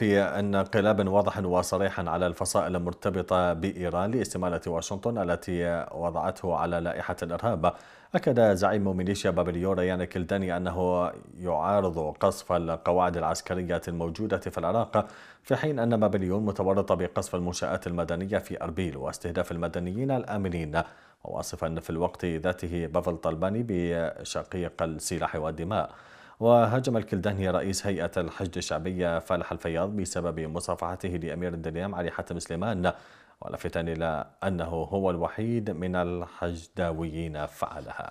في انقلاب واضحا وصريحا على الفصائل المرتبطة بإيران لاستمالة واشنطن التي وضعته على لائحة الإرهاب أكد زعيم ميليشيا بابليورا يانا كلداني أنه يعارض قصف القواعد العسكرية الموجودة في العراق في حين أن بابليون متورطة بقصف المنشآت المدنية في أربيل واستهداف المدنيين الآمنين وواصفا في الوقت ذاته بافل طلباني بشقيق السلاح والدماء وهاجم الكلداني رئيس هيئة الحشد الشعبية فالح الفياض بسبب مصافحته لأمير الدليم علي حاتم سليمان ولفتا إلى أنه هو الوحيد من الحشداويين فعلها